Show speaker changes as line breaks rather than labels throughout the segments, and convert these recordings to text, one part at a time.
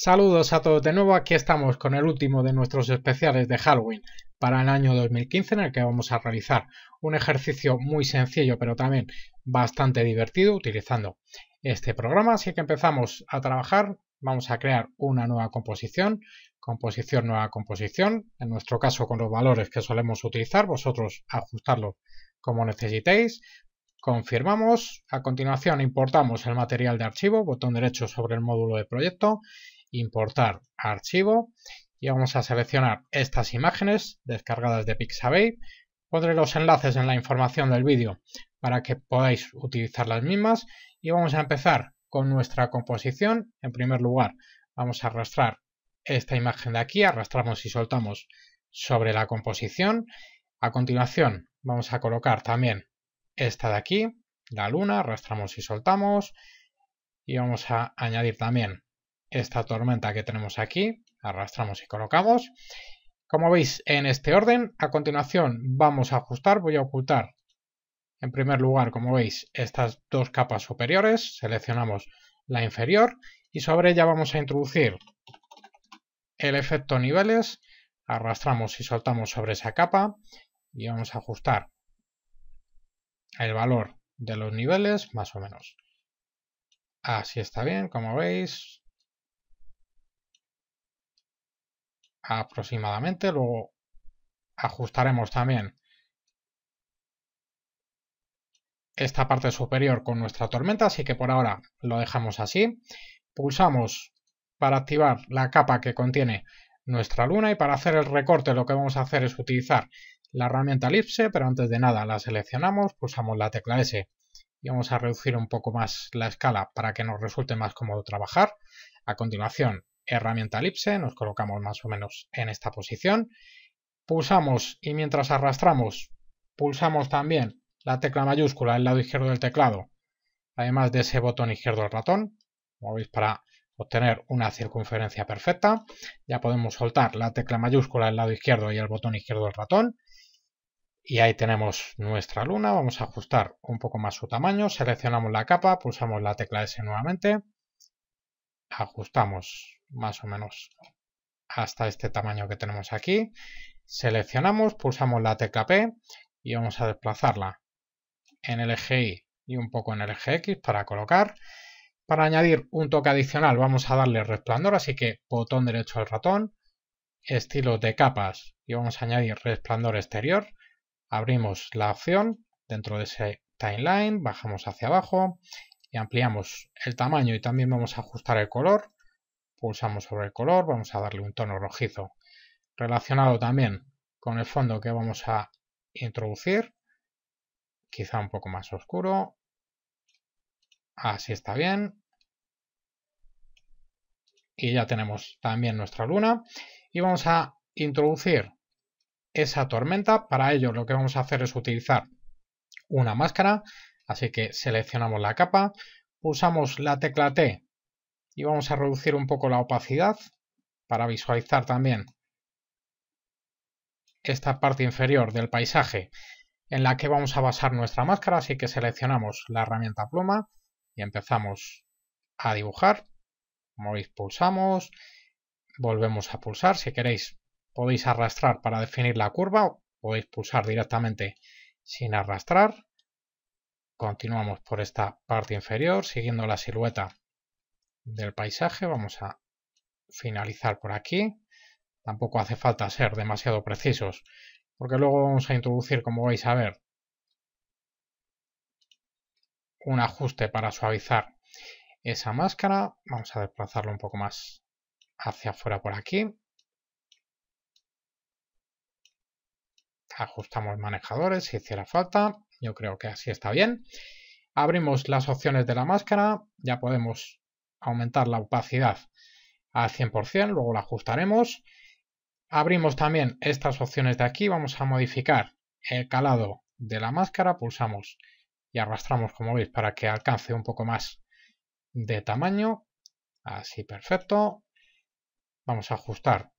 Saludos a todos de nuevo, aquí estamos con el último de nuestros especiales de Halloween para el año 2015 en el que vamos a realizar un ejercicio muy sencillo pero también bastante divertido utilizando este programa, así que empezamos a trabajar, vamos a crear una nueva composición, composición, nueva composición, en nuestro caso con los valores que solemos utilizar, vosotros ajustarlos como necesitéis, confirmamos, a continuación importamos el material de archivo, botón derecho sobre el módulo de proyecto importar archivo y vamos a seleccionar estas imágenes descargadas de Pixabay. Pondré los enlaces en la información del vídeo para que podáis utilizar las mismas y vamos a empezar con nuestra composición. En primer lugar vamos a arrastrar esta imagen de aquí, arrastramos y soltamos sobre la composición. A continuación vamos a colocar también esta de aquí, la luna, arrastramos y soltamos. Y vamos a añadir también esta tormenta que tenemos aquí, arrastramos y colocamos. Como veis, en este orden, a continuación vamos a ajustar, voy a ocultar en primer lugar, como veis, estas dos capas superiores, seleccionamos la inferior y sobre ella vamos a introducir el efecto niveles, arrastramos y soltamos sobre esa capa y vamos a ajustar el valor de los niveles más o menos. Así está bien, como veis, aproximadamente, luego ajustaremos también esta parte superior con nuestra tormenta, así que por ahora lo dejamos así. Pulsamos para activar la capa que contiene nuestra luna y para hacer el recorte lo que vamos a hacer es utilizar la herramienta elipse, pero antes de nada la seleccionamos, pulsamos la tecla S y vamos a reducir un poco más la escala para que nos resulte más cómodo trabajar. A continuación herramienta elipse, nos colocamos más o menos en esta posición, pulsamos y mientras arrastramos pulsamos también la tecla mayúscula del lado izquierdo del teclado, además de ese botón izquierdo del ratón, como veis para obtener una circunferencia perfecta, ya podemos soltar la tecla mayúscula del lado izquierdo y el botón izquierdo del ratón, y ahí tenemos nuestra luna, vamos a ajustar un poco más su tamaño, seleccionamos la capa, pulsamos la tecla S nuevamente, ajustamos más o menos hasta este tamaño que tenemos aquí. Seleccionamos, pulsamos la tecla P y vamos a desplazarla en el eje Y y un poco en el eje X para colocar. Para añadir un toque adicional vamos a darle resplandor, así que botón derecho al ratón, estilo de capas y vamos a añadir resplandor exterior. Abrimos la opción dentro de ese timeline, bajamos hacia abajo y ampliamos el tamaño y también vamos a ajustar el color Pulsamos sobre el color, vamos a darle un tono rojizo. Relacionado también con el fondo que vamos a introducir, quizá un poco más oscuro. Así está bien. Y ya tenemos también nuestra luna. Y vamos a introducir esa tormenta. Para ello lo que vamos a hacer es utilizar una máscara. Así que seleccionamos la capa, pulsamos la tecla T y vamos a reducir un poco la opacidad para visualizar también esta parte inferior del paisaje en la que vamos a basar nuestra máscara, así que seleccionamos la herramienta pluma y empezamos a dibujar. Como veis pulsamos, volvemos a pulsar, si queréis podéis arrastrar para definir la curva, o podéis pulsar directamente sin arrastrar. Continuamos por esta parte inferior, siguiendo la silueta del paisaje. Vamos a finalizar por aquí. Tampoco hace falta ser demasiado precisos, porque luego vamos a introducir, como vais a ver, un ajuste para suavizar esa máscara. Vamos a desplazarlo un poco más hacia afuera por aquí. Ajustamos manejadores si hiciera falta. Yo creo que así está bien. Abrimos las opciones de la máscara. Ya podemos aumentar la opacidad al 100%, luego la ajustaremos. Abrimos también estas opciones de aquí, vamos a modificar el calado de la máscara, pulsamos y arrastramos como veis para que alcance un poco más de tamaño, así perfecto. Vamos a ajustar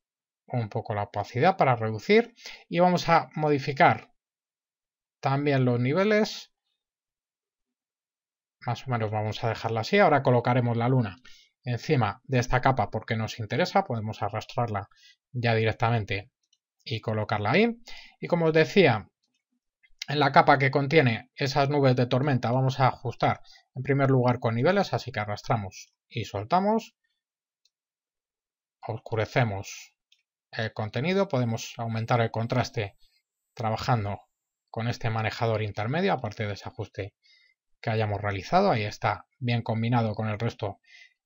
un poco la opacidad para reducir y vamos a modificar también los niveles más o menos vamos a dejarla así. Ahora colocaremos la luna encima de esta capa porque nos interesa. Podemos arrastrarla ya directamente y colocarla ahí. Y como os decía, en la capa que contiene esas nubes de tormenta vamos a ajustar en primer lugar con niveles, así que arrastramos y soltamos. Oscurecemos el contenido, podemos aumentar el contraste trabajando con este manejador intermedio, aparte de ese ajuste que hayamos realizado. Ahí está, bien combinado con el resto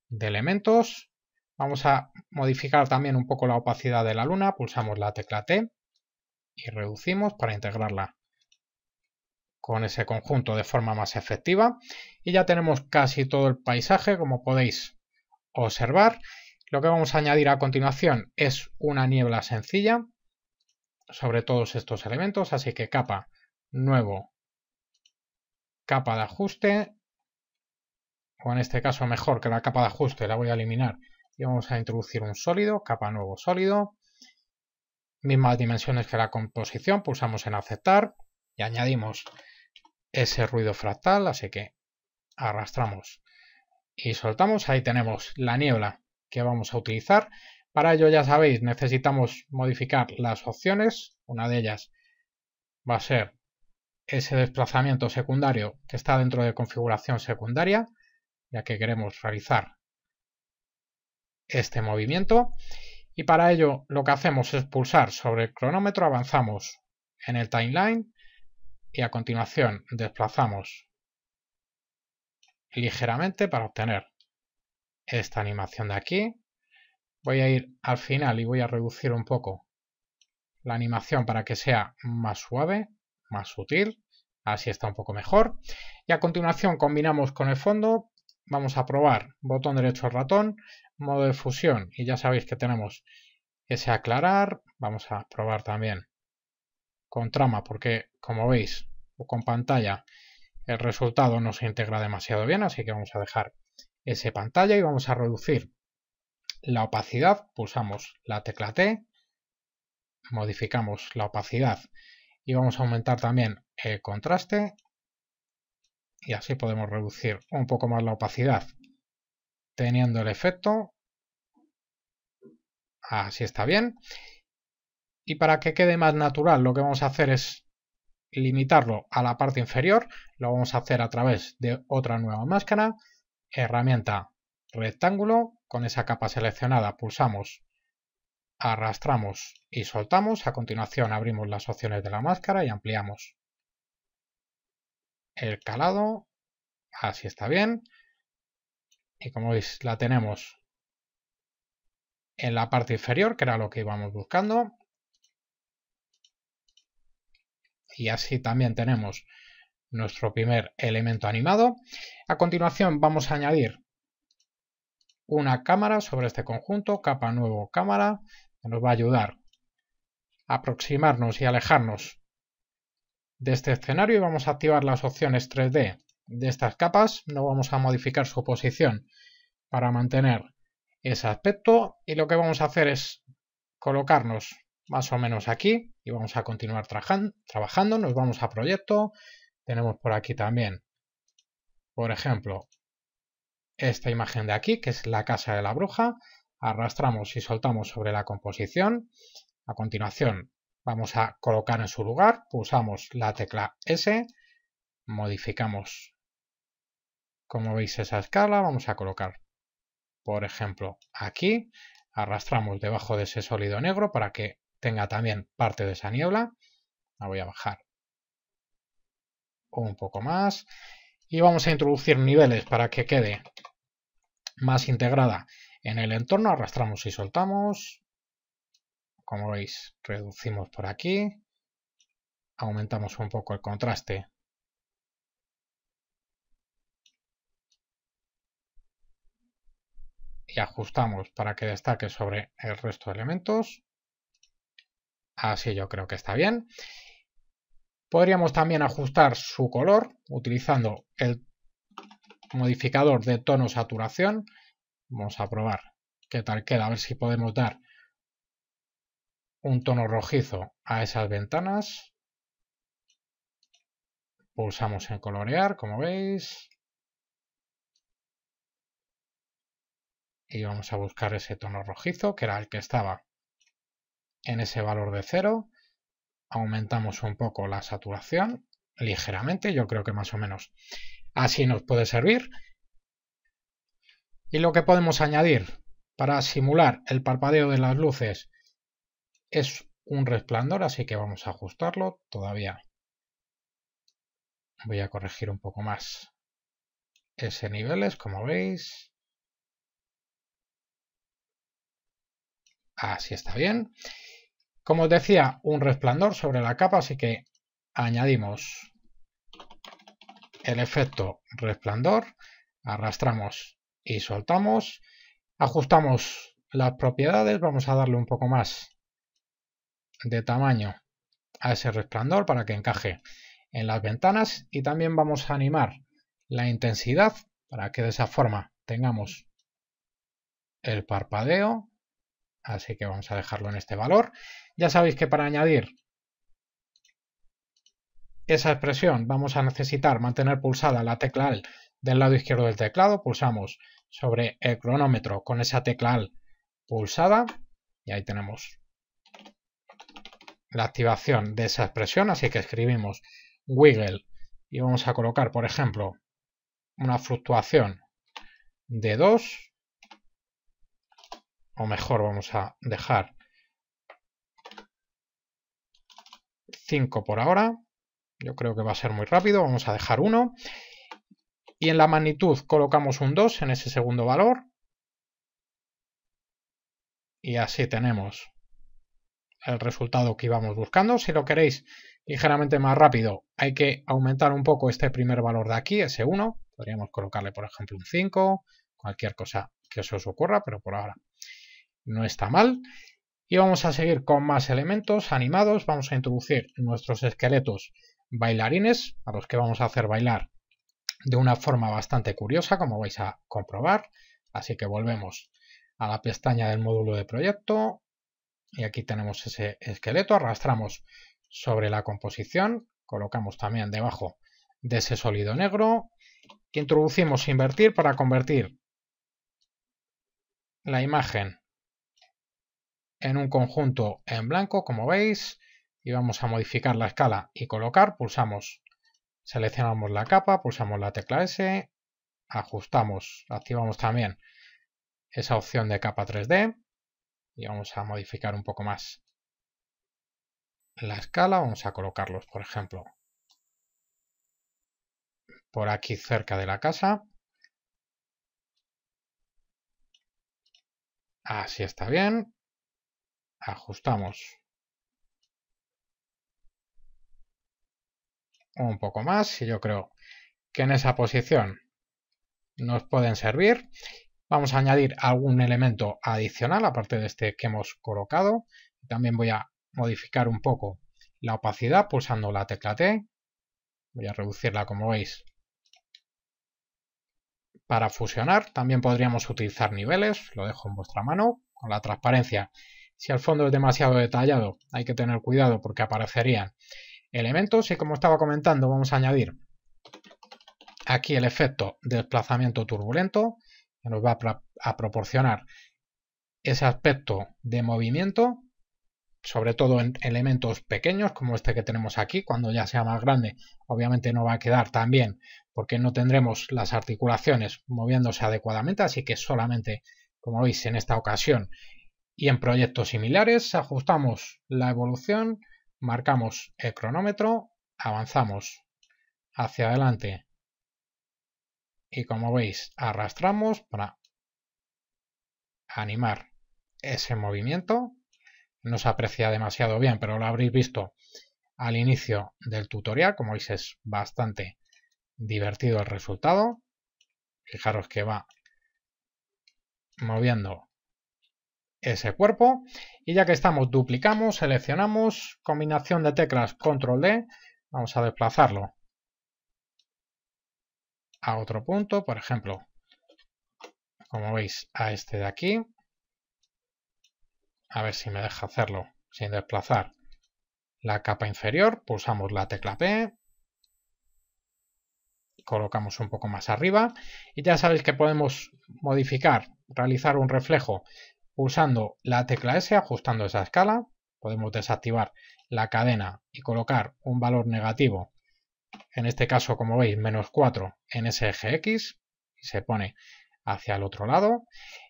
de elementos. Vamos a modificar también un poco la opacidad de la luna. Pulsamos la tecla T y reducimos para integrarla con ese conjunto de forma más efectiva. Y ya tenemos casi todo el paisaje, como podéis observar. Lo que vamos a añadir a continuación es una niebla sencilla sobre todos estos elementos, así que capa, nuevo, capa de ajuste, o en este caso mejor que la capa de ajuste, la voy a eliminar y vamos a introducir un sólido, capa nuevo sólido, mismas dimensiones que la composición, pulsamos en aceptar y añadimos ese ruido fractal, así que arrastramos y soltamos, ahí tenemos la niebla que vamos a utilizar. Para ello ya sabéis, necesitamos modificar las opciones, una de ellas va a ser ese desplazamiento secundario que está dentro de configuración secundaria, ya que queremos realizar este movimiento. Y para ello lo que hacemos es pulsar sobre el cronómetro, avanzamos en el timeline y a continuación desplazamos ligeramente para obtener esta animación de aquí. Voy a ir al final y voy a reducir un poco la animación para que sea más suave más sutil, así está un poco mejor. Y a continuación combinamos con el fondo, vamos a probar botón derecho al ratón, modo de fusión y ya sabéis que tenemos ese aclarar, vamos a probar también con trama porque como veis o con pantalla el resultado no se integra demasiado bien, así que vamos a dejar ese pantalla y vamos a reducir la opacidad, pulsamos la tecla T, modificamos la opacidad y vamos a aumentar también el contraste y así podemos reducir un poco más la opacidad teniendo el efecto así está bien y para que quede más natural lo que vamos a hacer es limitarlo a la parte inferior lo vamos a hacer a través de otra nueva máscara herramienta rectángulo con esa capa seleccionada pulsamos arrastramos y soltamos, a continuación abrimos las opciones de la máscara y ampliamos. El calado, así está bien, y como veis la tenemos en la parte inferior, que era lo que íbamos buscando, y así también tenemos nuestro primer elemento animado. A continuación vamos a añadir una cámara sobre este conjunto, capa nuevo cámara, nos va a ayudar a aproximarnos y alejarnos de este escenario y vamos a activar las opciones 3D de estas capas. No vamos a modificar su posición para mantener ese aspecto y lo que vamos a hacer es colocarnos más o menos aquí y vamos a continuar trabajando. Nos vamos a proyecto. Tenemos por aquí también, por ejemplo, esta imagen de aquí que es la casa de la bruja arrastramos y soltamos sobre la composición. A continuación vamos a colocar en su lugar, pulsamos la tecla S, modificamos como veis esa escala, vamos a colocar por ejemplo aquí, arrastramos debajo de ese sólido negro para que tenga también parte de esa niebla, la voy a bajar un poco más y vamos a introducir niveles para que quede más integrada en el entorno arrastramos y soltamos. Como veis, reducimos por aquí. Aumentamos un poco el contraste. Y ajustamos para que destaque sobre el resto de elementos. Así yo creo que está bien. Podríamos también ajustar su color utilizando el modificador de tono saturación Vamos a probar qué tal queda, a ver si podemos dar un tono rojizo a esas ventanas. Pulsamos en colorear, como veis. Y vamos a buscar ese tono rojizo, que era el que estaba en ese valor de cero. Aumentamos un poco la saturación, ligeramente, yo creo que más o menos así nos puede servir. Y lo que podemos añadir para simular el parpadeo de las luces es un resplandor, así que vamos a ajustarlo todavía. Voy a corregir un poco más ese niveles, como veis. Así está bien. Como os decía, un resplandor sobre la capa, así que añadimos el efecto resplandor, arrastramos y soltamos. Ajustamos las propiedades, vamos a darle un poco más de tamaño a ese resplandor para que encaje en las ventanas y también vamos a animar la intensidad para que de esa forma tengamos el parpadeo así que vamos a dejarlo en este valor ya sabéis que para añadir esa expresión vamos a necesitar mantener pulsada la tecla L del lado izquierdo del teclado pulsamos sobre el cronómetro con esa tecla pulsada y ahí tenemos la activación de esa expresión, así que escribimos wiggle y vamos a colocar, por ejemplo, una fluctuación de 2, o mejor vamos a dejar 5 por ahora, yo creo que va a ser muy rápido, vamos a dejar 1 y en la magnitud colocamos un 2 en ese segundo valor. Y así tenemos el resultado que íbamos buscando. Si lo queréis ligeramente más rápido, hay que aumentar un poco este primer valor de aquí, ese 1. Podríamos colocarle, por ejemplo, un 5, cualquier cosa que se os ocurra, pero por ahora no está mal. Y vamos a seguir con más elementos animados. Vamos a introducir nuestros esqueletos bailarines, a los que vamos a hacer bailar de una forma bastante curiosa, como vais a comprobar. Así que volvemos a la pestaña del módulo de proyecto y aquí tenemos ese esqueleto, arrastramos sobre la composición, colocamos también debajo de ese sólido negro, introducimos invertir para convertir la imagen en un conjunto en blanco, como veis, y vamos a modificar la escala y colocar, pulsamos Seleccionamos la capa, pulsamos la tecla S, ajustamos, activamos también esa opción de capa 3D y vamos a modificar un poco más la escala, vamos a colocarlos, por ejemplo, por aquí cerca de la casa. Así está bien. Ajustamos un poco más y yo creo que en esa posición nos pueden servir. Vamos a añadir algún elemento adicional aparte de este que hemos colocado. También voy a modificar un poco la opacidad pulsando la tecla T. Voy a reducirla como veis para fusionar. También podríamos utilizar niveles, lo dejo en vuestra mano, con la transparencia. Si el fondo es demasiado detallado hay que tener cuidado porque aparecerían elementos y como estaba comentando vamos a añadir aquí el efecto desplazamiento turbulento que nos va a proporcionar ese aspecto de movimiento sobre todo en elementos pequeños como este que tenemos aquí, cuando ya sea más grande obviamente no va a quedar tan bien porque no tendremos las articulaciones moviéndose adecuadamente, así que solamente como veis en esta ocasión y en proyectos similares ajustamos la evolución marcamos el cronómetro, avanzamos hacia adelante y como veis arrastramos para animar ese movimiento. No se aprecia demasiado bien, pero lo habréis visto al inicio del tutorial. Como veis es bastante divertido el resultado. Fijaros que va moviendo ese cuerpo. Y ya que estamos, duplicamos, seleccionamos, combinación de teclas Control-D, vamos a desplazarlo a otro punto, por ejemplo, como veis, a este de aquí. A ver si me deja hacerlo sin desplazar la capa inferior, pulsamos la tecla P, colocamos un poco más arriba y ya sabéis que podemos modificar, realizar un reflejo Usando la tecla S, ajustando esa escala, podemos desactivar la cadena y colocar un valor negativo, en este caso como veis menos 4 en ese eje X, y se pone hacia el otro lado.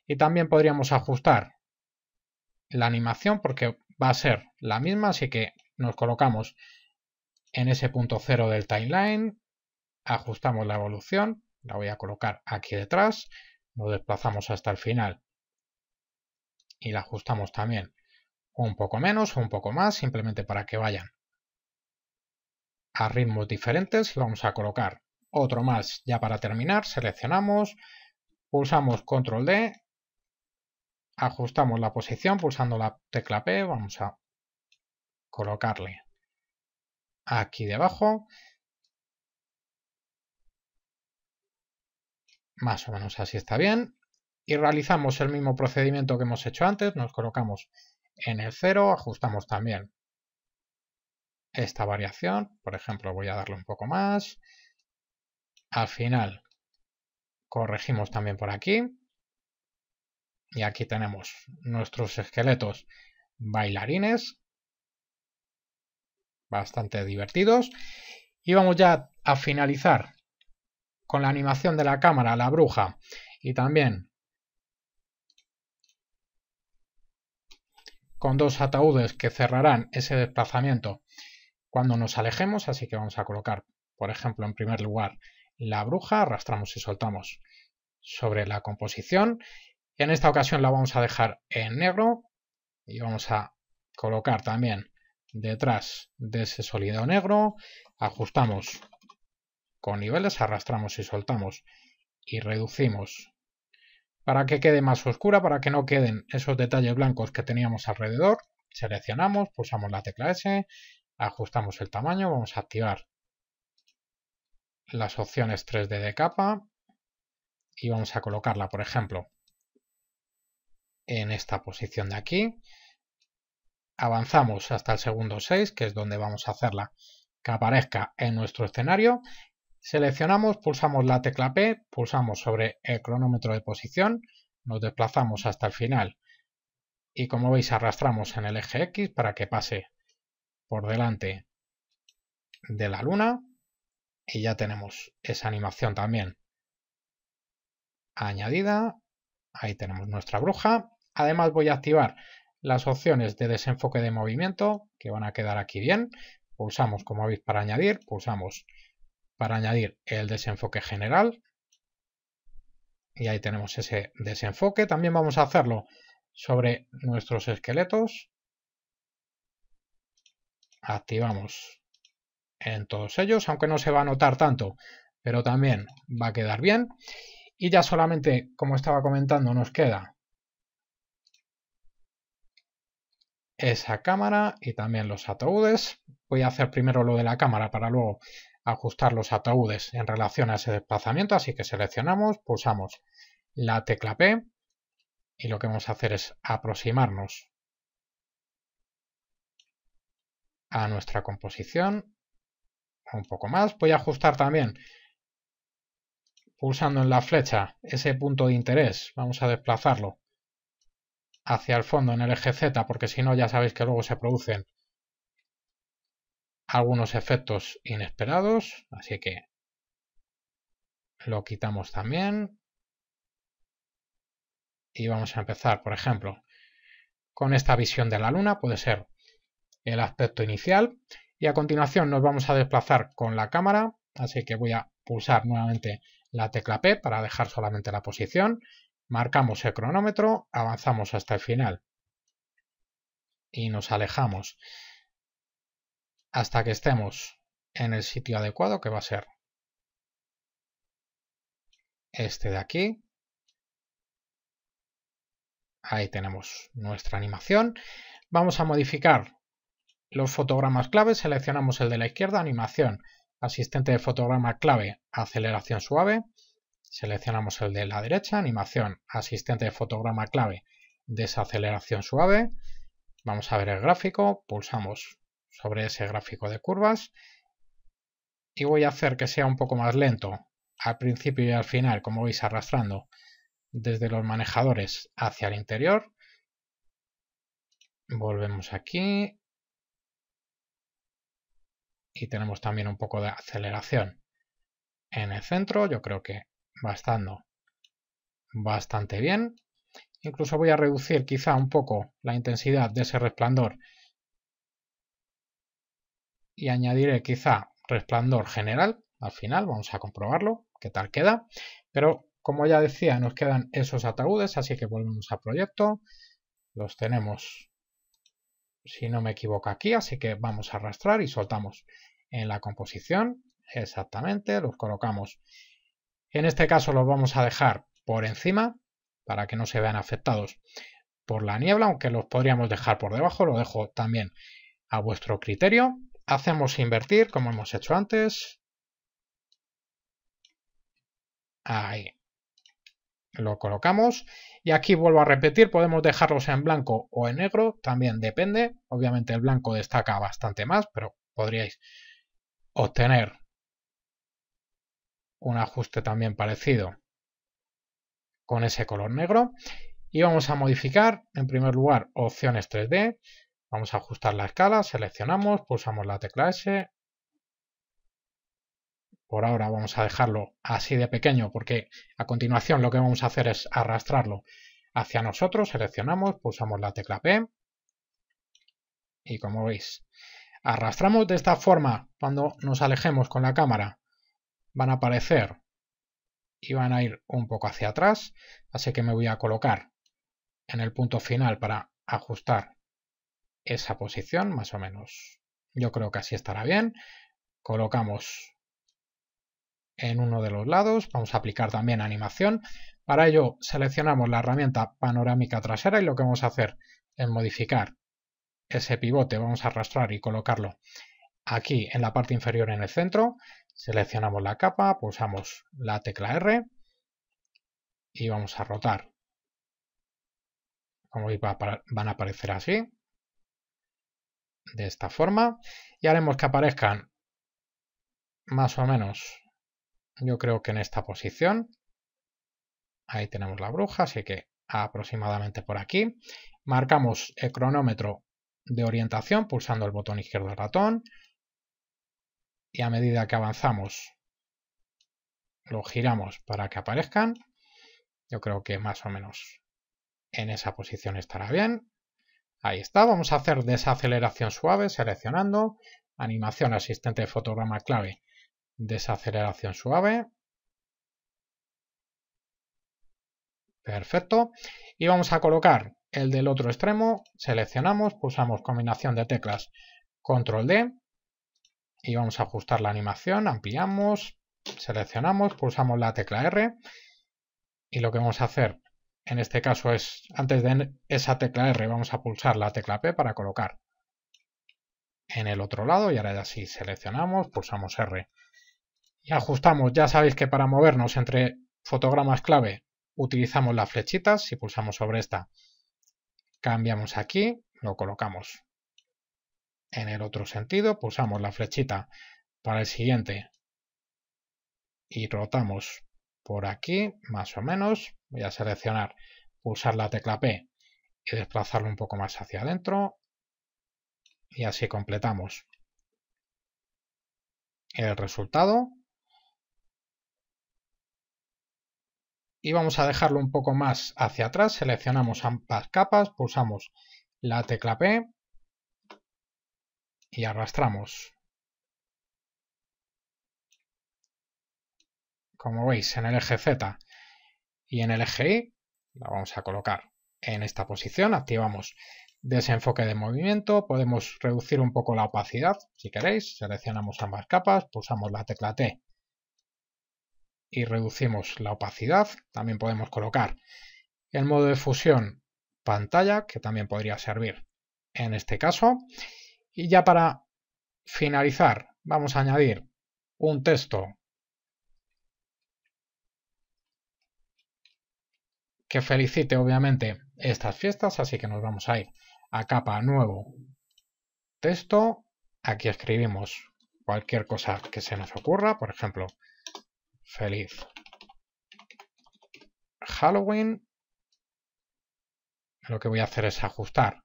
Y también podríamos ajustar la animación porque va a ser la misma, así que nos colocamos en ese punto cero del timeline, ajustamos la evolución, la voy a colocar aquí detrás, nos desplazamos hasta el final y la ajustamos también. Un poco menos o un poco más, simplemente para que vayan a ritmos diferentes vamos a colocar otro más ya para terminar. Seleccionamos, pulsamos control D, ajustamos la posición pulsando la tecla P, vamos a colocarle aquí debajo. Más o menos así está bien y realizamos el mismo procedimiento que hemos hecho antes, nos colocamos en el cero ajustamos también esta variación, por ejemplo voy a darle un poco más, al final corregimos también por aquí, y aquí tenemos nuestros esqueletos bailarines, bastante divertidos, y vamos ya a finalizar con la animación de la cámara, la bruja, y también con dos ataúdes que cerrarán ese desplazamiento cuando nos alejemos, así que vamos a colocar, por ejemplo, en primer lugar la bruja, arrastramos y soltamos sobre la composición. En esta ocasión la vamos a dejar en negro y vamos a colocar también detrás de ese sólido negro, ajustamos con niveles, arrastramos y soltamos y reducimos para que quede más oscura, para que no queden esos detalles blancos que teníamos alrededor. Seleccionamos, pulsamos la tecla S, ajustamos el tamaño, vamos a activar las opciones 3D de capa y vamos a colocarla, por ejemplo, en esta posición de aquí. Avanzamos hasta el segundo 6, que es donde vamos a hacerla que aparezca en nuestro escenario Seleccionamos, pulsamos la tecla P, pulsamos sobre el cronómetro de posición, nos desplazamos hasta el final y como veis arrastramos en el eje X para que pase por delante de la luna y ya tenemos esa animación también añadida. Ahí tenemos nuestra bruja. Además voy a activar las opciones de desenfoque de movimiento que van a quedar aquí bien. Pulsamos como veis para añadir, pulsamos para añadir el desenfoque general. Y ahí tenemos ese desenfoque. También vamos a hacerlo sobre nuestros esqueletos. Activamos en todos ellos, aunque no se va a notar tanto, pero también va a quedar bien. Y ya solamente, como estaba comentando, nos queda esa cámara y también los ataúdes. Voy a hacer primero lo de la cámara para luego ajustar los ataúdes en relación a ese desplazamiento, así que seleccionamos, pulsamos la tecla P y lo que vamos a hacer es aproximarnos a nuestra composición un poco más. Voy a ajustar también pulsando en la flecha ese punto de interés, vamos a desplazarlo hacia el fondo en el eje Z porque si no ya sabéis que luego se producen algunos efectos inesperados, así que lo quitamos también. Y vamos a empezar, por ejemplo, con esta visión de la luna, puede ser el aspecto inicial. Y a continuación nos vamos a desplazar con la cámara, así que voy a pulsar nuevamente la tecla P para dejar solamente la posición. Marcamos el cronómetro, avanzamos hasta el final y nos alejamos hasta que estemos en el sitio adecuado que va a ser este de aquí. Ahí tenemos nuestra animación. Vamos a modificar los fotogramas clave, seleccionamos el de la izquierda, animación, asistente de fotograma clave, aceleración suave. Seleccionamos el de la derecha, animación, asistente de fotograma clave, desaceleración suave. Vamos a ver el gráfico, pulsamos sobre ese gráfico de curvas y voy a hacer que sea un poco más lento al principio y al final, como veis arrastrando desde los manejadores hacia el interior. Volvemos aquí y tenemos también un poco de aceleración en el centro, yo creo que bastando bastante bien. Incluso voy a reducir quizá un poco la intensidad de ese resplandor y añadiré quizá resplandor general al final, vamos a comprobarlo, qué tal queda, pero como ya decía nos quedan esos ataúdes, así que volvemos al proyecto, los tenemos si no me equivoco aquí, así que vamos a arrastrar y soltamos en la composición, exactamente, los colocamos, en este caso los vamos a dejar por encima para que no se vean afectados por la niebla, aunque los podríamos dejar por debajo, lo dejo también a vuestro criterio, hacemos invertir como hemos hecho antes. Ahí. Lo colocamos. Y aquí vuelvo a repetir, podemos dejarlos en blanco o en negro, también depende. Obviamente el blanco destaca bastante más, pero podríais obtener un ajuste también parecido con ese color negro. Y vamos a modificar, en primer lugar, opciones 3D. Vamos a ajustar la escala, seleccionamos, pulsamos la tecla S. Por ahora vamos a dejarlo así de pequeño porque a continuación lo que vamos a hacer es arrastrarlo hacia nosotros, seleccionamos, pulsamos la tecla P y como veis, arrastramos de esta forma cuando nos alejemos con la cámara van a aparecer y van a ir un poco hacia atrás, así que me voy a colocar en el punto final para ajustar esa posición más o menos. Yo creo que así estará bien. Colocamos en uno de los lados, vamos a aplicar también animación. Para ello seleccionamos la herramienta panorámica trasera y lo que vamos a hacer es modificar ese pivote, vamos a arrastrar y colocarlo aquí en la parte inferior en el centro. Seleccionamos la capa, pulsamos la tecla R y vamos a rotar. Como van a aparecer así, de esta forma y haremos que aparezcan más o menos yo creo que en esta posición ahí tenemos la bruja así que aproximadamente por aquí marcamos el cronómetro de orientación pulsando el botón izquierdo del ratón y a medida que avanzamos lo giramos para que aparezcan yo creo que más o menos en esa posición estará bien Ahí está, vamos a hacer desaceleración suave seleccionando, animación asistente de fotograma clave, desaceleración suave. Perfecto. Y vamos a colocar el del otro extremo, seleccionamos, pulsamos combinación de teclas control D y vamos a ajustar la animación, ampliamos, seleccionamos, pulsamos la tecla R y lo que vamos a hacer en este caso es antes de esa tecla R vamos a pulsar la tecla P para colocar en el otro lado y ahora ya si seleccionamos, pulsamos R y ajustamos. Ya sabéis que para movernos entre fotogramas clave utilizamos las flechitas. Si pulsamos sobre esta cambiamos aquí, lo colocamos en el otro sentido, pulsamos la flechita para el siguiente y rotamos por aquí, más o menos. Voy a seleccionar, pulsar la tecla P y desplazarlo un poco más hacia adentro. Y así completamos el resultado. Y vamos a dejarlo un poco más hacia atrás. Seleccionamos ambas capas, pulsamos la tecla P y arrastramos como veis en el eje Z y en el eje Y, la vamos a colocar en esta posición, activamos desenfoque de movimiento, podemos reducir un poco la opacidad si queréis, seleccionamos ambas capas, pulsamos la tecla T y reducimos la opacidad, también podemos colocar el modo de fusión pantalla, que también podría servir en este caso, y ya para finalizar vamos a añadir un texto que felicite obviamente estas fiestas, así que nos vamos a ir a capa nuevo texto, aquí escribimos cualquier cosa que se nos ocurra, por ejemplo, feliz Halloween, lo que voy a hacer es ajustar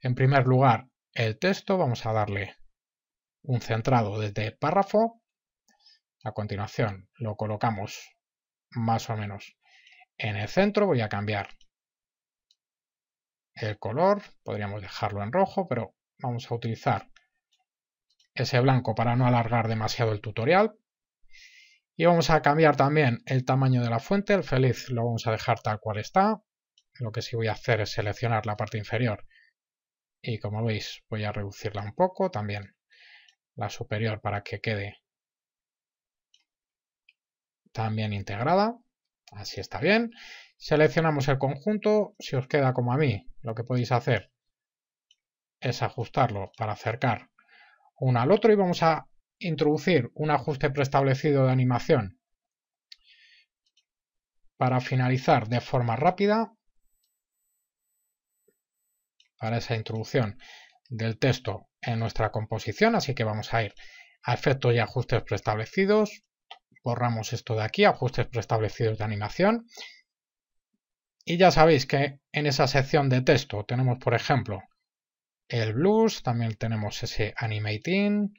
en primer lugar el texto, vamos a darle un centrado desde párrafo, a continuación lo colocamos más o menos en el centro voy a cambiar el color, podríamos dejarlo en rojo, pero vamos a utilizar ese blanco para no alargar demasiado el tutorial. Y vamos a cambiar también el tamaño de la fuente, el feliz lo vamos a dejar tal cual está. Lo que sí voy a hacer es seleccionar la parte inferior y como veis voy a reducirla un poco, también la superior para que quede también integrada. Así está bien. Seleccionamos el conjunto, si os queda como a mí, lo que podéis hacer es ajustarlo para acercar uno al otro y vamos a introducir un ajuste preestablecido de animación para finalizar de forma rápida para esa introducción del texto en nuestra composición, así que vamos a ir a efectos y ajustes preestablecidos, borramos esto de aquí, ajustes preestablecidos de animación. Y ya sabéis que en esa sección de texto tenemos, por ejemplo, el blues, también tenemos ese animating.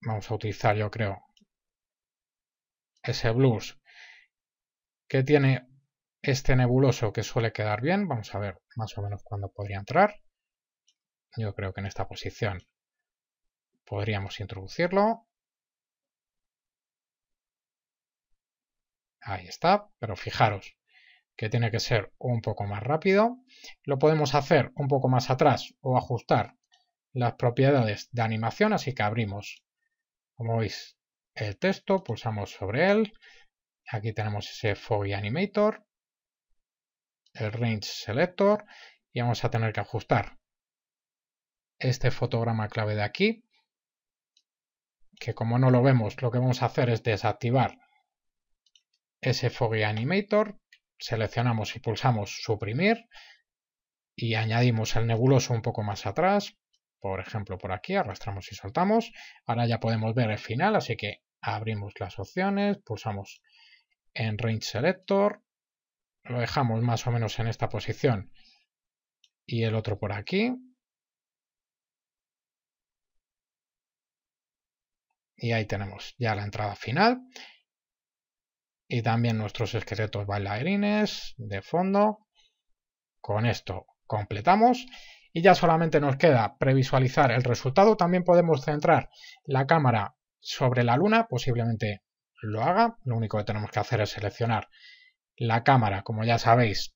Vamos a utilizar, yo creo, ese blues que tiene este nebuloso que suele quedar bien. Vamos a ver más o menos cuándo podría entrar. Yo creo que en esta posición podríamos introducirlo. Ahí está, pero fijaros que tiene que ser un poco más rápido. Lo podemos hacer un poco más atrás o ajustar las propiedades de animación, así que abrimos, como veis, el texto, pulsamos sobre él. Aquí tenemos ese Foggy Animator, el Range Selector y vamos a tener que ajustar este fotograma clave de aquí, que como no lo vemos, lo que vamos a hacer es desactivar ese Animator, seleccionamos y pulsamos suprimir y añadimos el nebuloso un poco más atrás, por ejemplo por aquí, arrastramos y soltamos. Ahora ya podemos ver el final, así que abrimos las opciones, pulsamos en Range Selector, lo dejamos más o menos en esta posición y el otro por aquí. Y ahí tenemos ya la entrada final y también nuestros esqueletos bailarines de fondo. Con esto completamos y ya solamente nos queda previsualizar el resultado. También podemos centrar la cámara sobre la luna, posiblemente lo haga. Lo único que tenemos que hacer es seleccionar la cámara, como ya sabéis,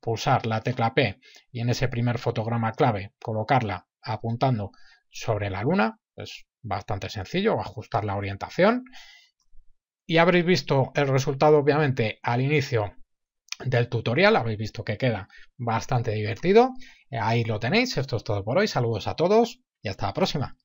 pulsar la tecla P y en ese primer fotograma clave colocarla apuntando sobre la luna. Es bastante sencillo, ajustar la orientación y habréis visto el resultado obviamente al inicio del tutorial, habéis visto que queda bastante divertido, eh, ahí lo tenéis, esto es todo por hoy, saludos a todos y hasta la próxima.